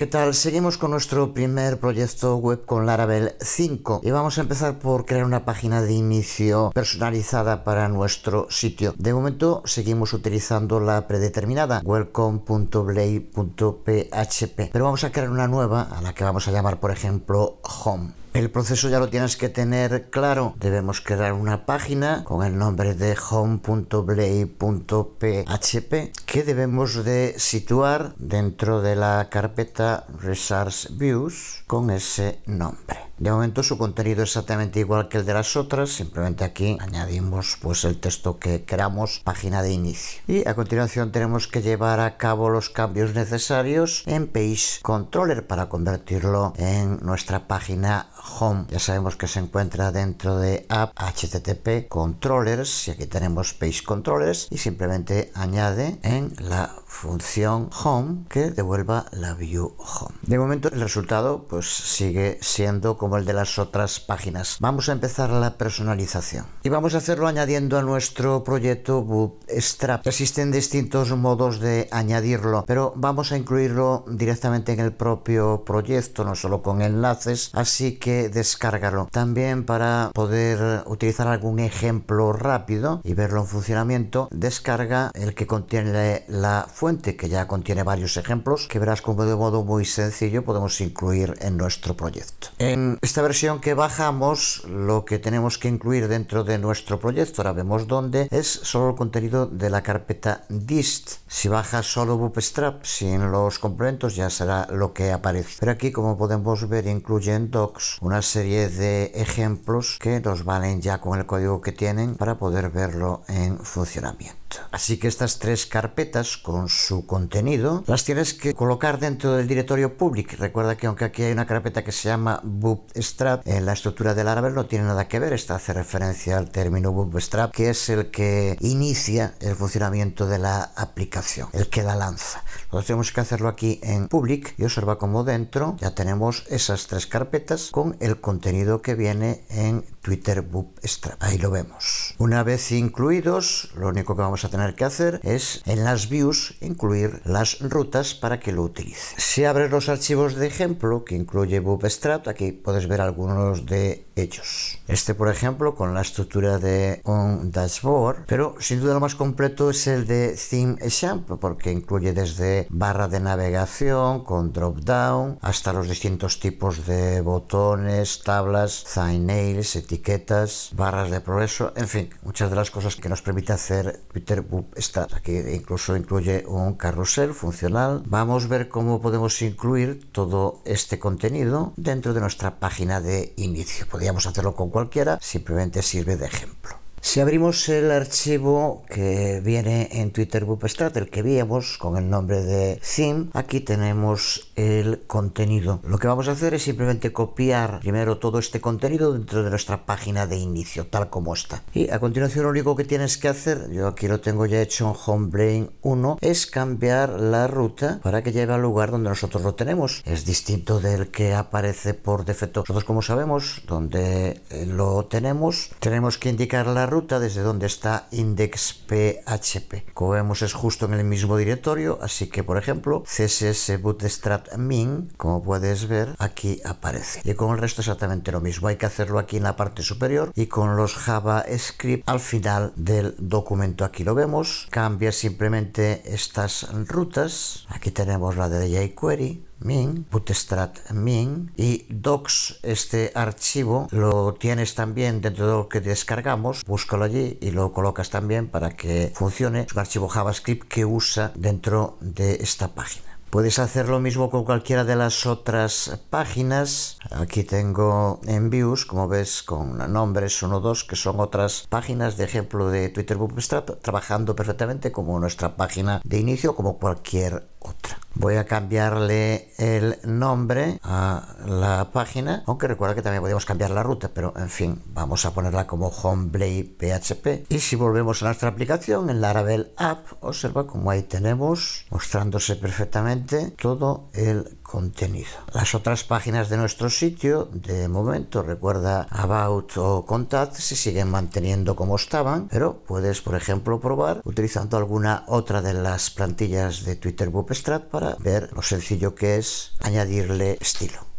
¿Qué tal? Seguimos con nuestro primer proyecto web con Laravel 5 y vamos a empezar por crear una página de inicio personalizada para nuestro sitio. De momento seguimos utilizando la predeterminada welcome.blade.php pero vamos a crear una nueva a la que vamos a llamar por ejemplo home. El proceso ya lo tienes que tener claro. Debemos crear una página con el nombre de home.blade.php que debemos de situar dentro de la carpeta Resource Views con ese nombre. De momento su contenido es exactamente igual que el de las otras, simplemente aquí añadimos pues el texto que queramos, página de inicio. Y a continuación tenemos que llevar a cabo los cambios necesarios en Page Controller para convertirlo en nuestra página Home. Ya sabemos que se encuentra dentro de App HTTP Controllers y aquí tenemos Page Controllers y simplemente añade en la función home que devuelva la view home. De momento el resultado pues sigue siendo como el de las otras páginas. Vamos a empezar la personalización y vamos a hacerlo añadiendo a nuestro proyecto Bootstrap. Existen distintos modos de añadirlo, pero vamos a incluirlo directamente en el propio proyecto, no solo con enlaces, así que descárgalo. También para poder utilizar algún ejemplo rápido y verlo en funcionamiento, descarga el que contiene la función fuente que ya contiene varios ejemplos que verás como de modo muy sencillo podemos incluir en nuestro proyecto. En esta versión que bajamos lo que tenemos que incluir dentro de nuestro proyecto, ahora vemos dónde, es solo el contenido de la carpeta dist. Si baja solo Bootstrap sin los complementos ya será lo que aparece. Pero aquí como podemos ver incluye en docs una serie de ejemplos que nos valen ya con el código que tienen para poder verlo en funcionamiento. Así que estas tres carpetas con su contenido, las tienes que colocar dentro del directorio public. Recuerda que aunque aquí hay una carpeta que se llama bootstrap, en eh, la estructura del árbol no tiene nada que ver. Esta hace referencia al término bootstrap, que es el que inicia el funcionamiento de la aplicación, el que la lanza. Nosotros tenemos que hacerlo aquí en public y observa como dentro ya tenemos esas tres carpetas con el contenido que viene en Twitter Bootstrap. Ahí lo vemos. Una vez incluidos, lo único que vamos a tener que hacer es en las views incluir las rutas para que lo utilice. Si abres los archivos de ejemplo que incluye Bootstrap, aquí puedes ver algunos de ellos. Este, por ejemplo, con la estructura de un dashboard, pero sin duda lo más completo es el de Theme Example, porque incluye desde barra de navegación con drop-down hasta los distintos tipos de botones, tablas, thumbnails, etiquetas, barras de progreso, en fin, muchas de las cosas que nos permite hacer Twitter Bootstrap. Aquí incluso incluye un carrusel funcional. Vamos a ver cómo podemos incluir todo este contenido dentro de nuestra página de inicio. Podríamos hacerlo con cualquiera, simplemente sirve de ejemplo. Si abrimos el archivo que viene en Twitter Boopstrat, el que víamos con el nombre de theme, aquí tenemos el contenido. Lo que vamos a hacer es simplemente copiar primero todo este contenido dentro de nuestra página de inicio, tal como está. Y a continuación lo único que tienes que hacer, yo aquí lo tengo ya hecho en Homebrain 1, es cambiar la ruta para que lleve al lugar donde nosotros lo tenemos. Es distinto del que aparece por defecto. Nosotros como sabemos, donde lo tenemos, tenemos que indicar la ruta desde donde está index PHP. Como vemos es justo en el mismo directorio, así que por ejemplo CSS Bootstrap Min, como puedes ver, aquí aparece. Y con el resto exactamente lo mismo. Hay que hacerlo aquí en la parte superior y con los JavaScript al final del documento. Aquí lo vemos. Cambia simplemente estas rutas. Aquí tenemos la de jQuery, min, bootstrap min y docs este archivo lo tienes también dentro de lo que descargamos búscalo allí y lo colocas también para que funcione es un archivo javascript que usa dentro de esta página Puedes hacer lo mismo con cualquiera de las otras páginas. Aquí tengo en views, como ves, con nombres 1 o 2, que son otras páginas de ejemplo de Twitter Bootstrap, trabajando perfectamente como nuestra página de inicio, como cualquier otra. Voy a cambiarle el nombre a la página, aunque recuerda que también podemos cambiar la ruta, pero en fin, vamos a ponerla como Homeblade Y si volvemos a nuestra aplicación, en Laravel App, observa como ahí tenemos, mostrándose perfectamente todo el contenido. Las otras páginas de nuestro sitio, de momento, recuerda About o Contact, se siguen manteniendo como estaban, pero puedes, por ejemplo, probar utilizando alguna otra de las plantillas de Twitter Bootstrap para ver lo sencillo que es añadirle estilo.